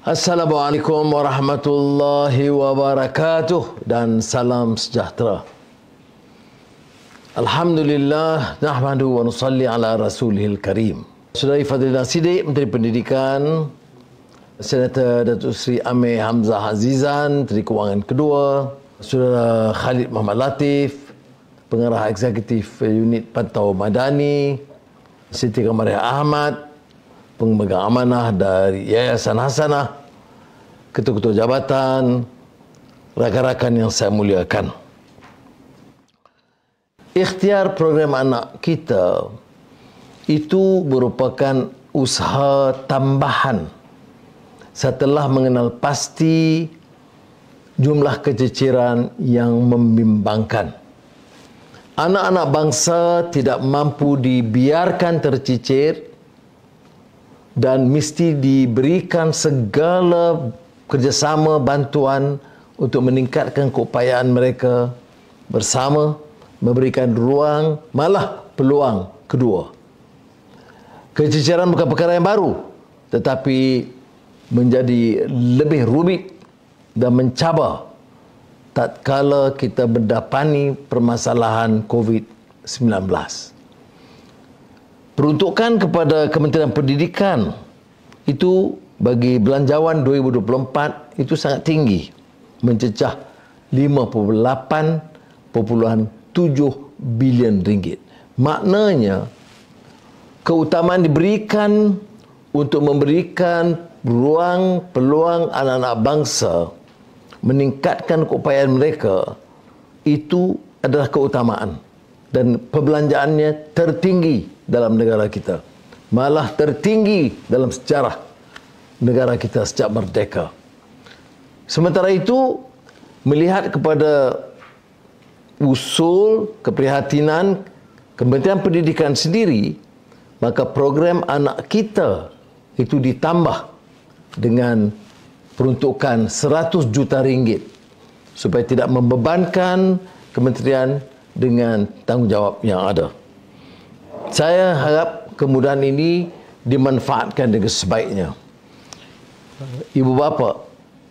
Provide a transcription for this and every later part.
Assalamualaikum warahmatullahi wabarakatuh dan salam sejahtera. Alhamdulillah nahmadu wa nusalli ala rasulil karim. Saudari Fadil Nasidik, Menteri Pendidikan, Senator Datuk Seri Amir Hamzah Azizan, Menteri Kewangan Kedua, Saudara Khalid Muhammad Latif, Pengarah Eksekutif Unit Pantau Madani, Siti Kamariah Ahmad, pemegang amanah dari Yayasan Hasanah, ketua-ketua jabatan, rakan-rakan yang saya muliakan. Ikhtiar program anak kita itu merupakan usaha tambahan setelah mengenal pasti jumlah kececiran yang membimbangkan. Anak-anak bangsa tidak mampu dibiarkan tercicir dan mesti diberikan segala kerjasama bantuan untuk meningkatkan keupayaan mereka bersama memberikan ruang malah peluang kedua keciciran bukan perkara yang baru tetapi menjadi lebih rumit dan mencabar tatkala kita berdapani permasalahan COVID-19 peruntukan kepada Kementerian Pendidikan itu bagi belanjawan 2024 itu sangat tinggi mencecah 58.7 bilion ringgit. Maknanya keutamaan diberikan untuk memberikan ruang peluang anak-anak bangsa meningkatkan keupayaan mereka itu adalah keutamaan dan perbelanjaannya tertinggi dalam negara kita. Malah tertinggi dalam sejarah negara kita sejak merdeka. Sementara itu, melihat kepada usul keprihatinan Kementerian Pendidikan sendiri, maka program anak kita itu ditambah dengan peruntukan 100 juta ringgit supaya tidak membebankan kementerian dengan tanggungjawab yang ada. Saya harap kemudahan ini dimanfaatkan dengan sebaiknya. Ibu bapa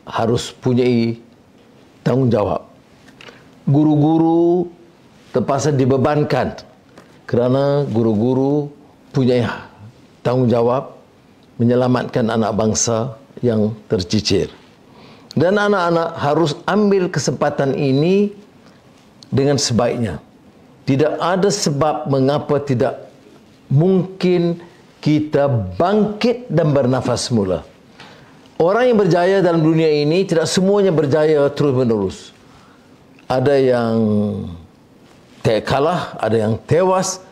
harus punya tanggungjawab. Guru-guru terpaksa dibebankan kerana guru-guru punya tanggungjawab menyelamatkan anak bangsa yang tercicir. Dan anak-anak harus ambil kesempatan ini dengan sebaiknya. Tidak ada sebab mengapa tidak mungkin kita bangkit dan bernafas semula. Orang yang berjaya dalam dunia ini tidak semuanya berjaya terus menerus. Ada yang tak kalah, ada yang tewas,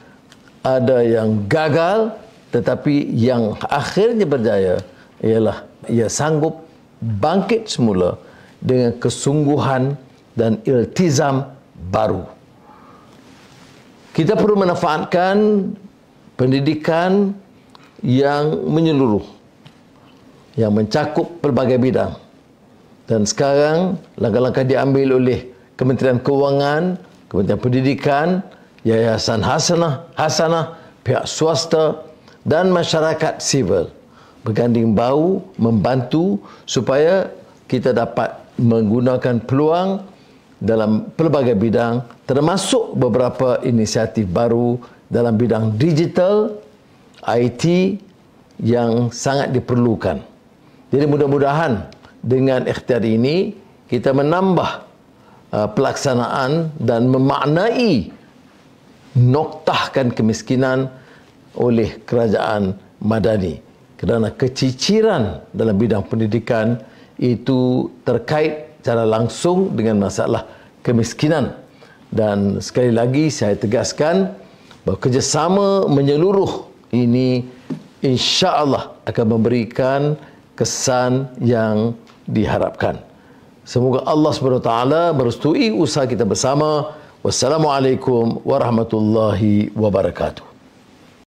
ada yang gagal, tetapi yang akhirnya berjaya ialah ia sanggup bangkit semula dengan kesungguhan dan iltizam baru. Kita perlu menafaatkan pendidikan yang menyeluruh yang mencakup pelbagai bidang dan sekarang langkah-langkah diambil oleh Kementerian Kewangan, Kementerian Pendidikan, Yayasan Hasanah, Hasanah, pihak swasta dan masyarakat sivil berganding bahu membantu supaya kita dapat menggunakan peluang dalam pelbagai bidang termasuk beberapa inisiatif baru dalam bidang digital IT yang sangat diperlukan. Jadi mudah-mudahan dengan ikhtiar ini kita menambah uh, pelaksanaan dan memaknai noktahkan kemiskinan oleh kerajaan madani kerana keciciran dalam bidang pendidikan itu terkait secara langsung dengan masalah kemiskinan dan sekali lagi saya tegaskan Bekerjasama menyeluruh ini insya Allah akan memberikan kesan yang diharapkan. Semoga Allah SWT merestui usaha kita bersama. Wassalamualaikum warahmatullahi wabarakatuh.